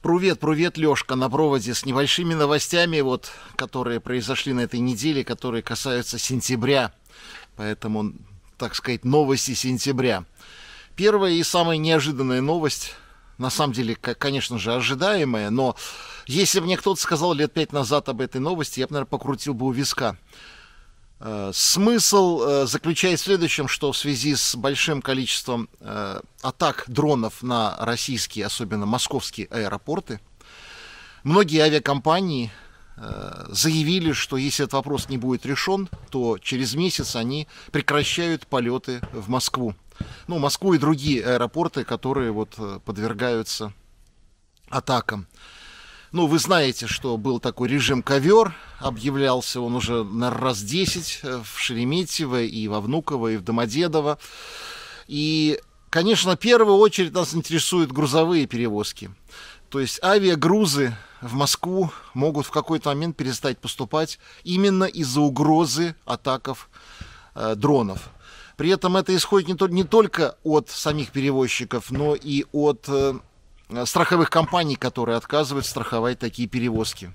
Привет, привет, Лешка, на проводе с небольшими новостями, вот, которые произошли на этой неделе, которые касаются сентября. Поэтому, так сказать, новости сентября. Первая и самая неожиданная новость, на самом деле, конечно же, ожидаемая, но если бы мне кто-то сказал лет пять назад об этой новости, я бы, наверное, покрутил бы у виска. Э, смысл э, заключается в следующем, что в связи с большим количеством э, атак дронов на российские, особенно московские аэропорты, многие авиакомпании заявили, что если этот вопрос не будет решен, то через месяц они прекращают полеты в Москву. Ну, Москву и другие аэропорты, которые вот подвергаются атакам. Ну, вы знаете, что был такой режим ковер, объявлялся он уже на раз 10 э, в Шереметьево и во Внуково, и в Домодедово. И, конечно, в первую очередь нас интересуют грузовые перевозки. То есть авиагрузы в Москву могут в какой-то момент перестать поступать именно из-за угрозы атаков э, дронов. При этом это исходит не, то, не только от самих перевозчиков, но и от э, Э, страховых компаний, которые отказывают страховать такие перевозки.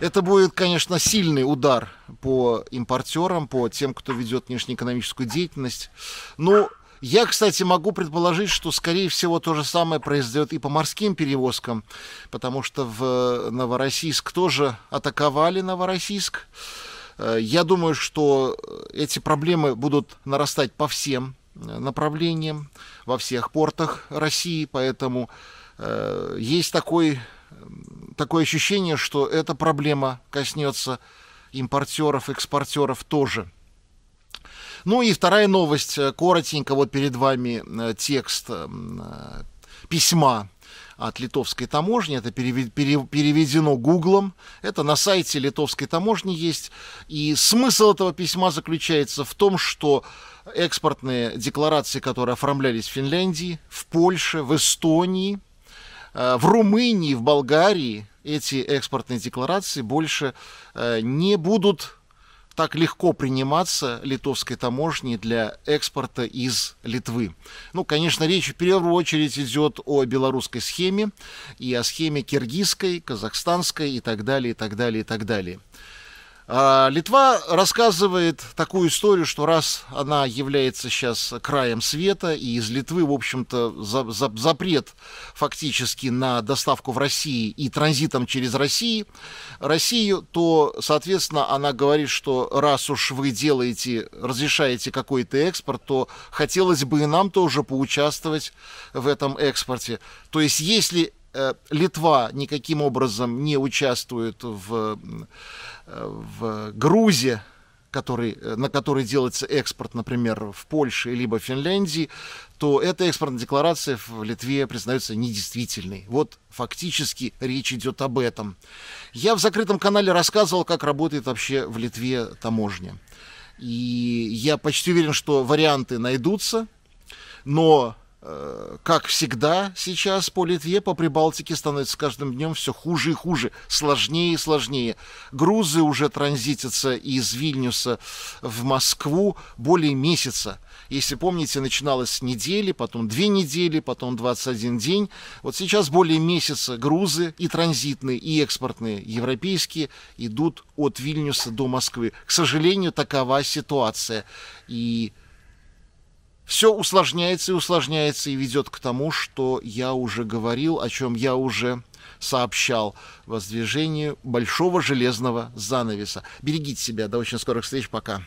Это будет, конечно, сильный удар по импортерам, по тем, кто ведет внешнеэкономическую деятельность. Но я, кстати, могу предположить, что, скорее всего, то же самое произойдет и по морским перевозкам, потому что в э, Новороссийск тоже атаковали Новороссийск. Э, я думаю, что эти проблемы будут нарастать по всем направлениям, во всех портах России, поэтому Э, есть такой, такое ощущение, что эта проблема коснется импортеров, экспортеров тоже. Ну и вторая новость, э, коротенько, вот перед вами э, текст письма от литовской таможни. Это переведено Гуглом. Это на сайте литовской таможни есть. И смысл этого письма заключается в том, что экспортные декларации, которые оформлялись в Финляндии, в Польше, в Эстонии, Э, в Румынии, в Болгарии эти экспортные декларации больше э, не будут так легко приниматься литовской таможней для экспорта из Литвы. Ну, конечно, речь в первую очередь идет о белорусской схеме и о схеме киргизской, казахстанской и так далее, и так далее, и так далее. А, Литва рассказывает такую историю, что раз она является сейчас краем света, и из Литвы, в общем-то, за, за, запрет фактически на доставку в России и транзитом через Россию, Россию, то, соответственно, она говорит, что раз уж вы делаете, разрешаете какой-то экспорт, то хотелось бы и нам тоже поучаствовать в этом экспорте. То есть, если Э, Литва никаким образом не участвует в, э, в Грузии, который, э, на который делается экспорт, например, в Польше либо в Финляндии, то эта экспортная декларация в Литве признается недействительной. Вот фактически речь идет об этом. Я в закрытом канале рассказывал, как работает вообще в Литве таможня. И я почти уверен, что варианты найдутся, но Э, как всегда сейчас по Литве, по Прибалтике становится с каждым днем все хуже и хуже, сложнее и сложнее. Грузы уже транзитятся из Вильнюса в Москву более месяца. Если помните, начиналось с недели, потом две недели, потом 21 день. Вот сейчас более месяца грузы и транзитные, и экспортные, европейские, идут от Вильнюса до Москвы. К сожалению, такова ситуация. И все усложняется и усложняется и ведет к тому, что я уже говорил, о чем я уже сообщал воздвижению большого железного занавеса. Берегите себя. До очень скорых встреч. Пока.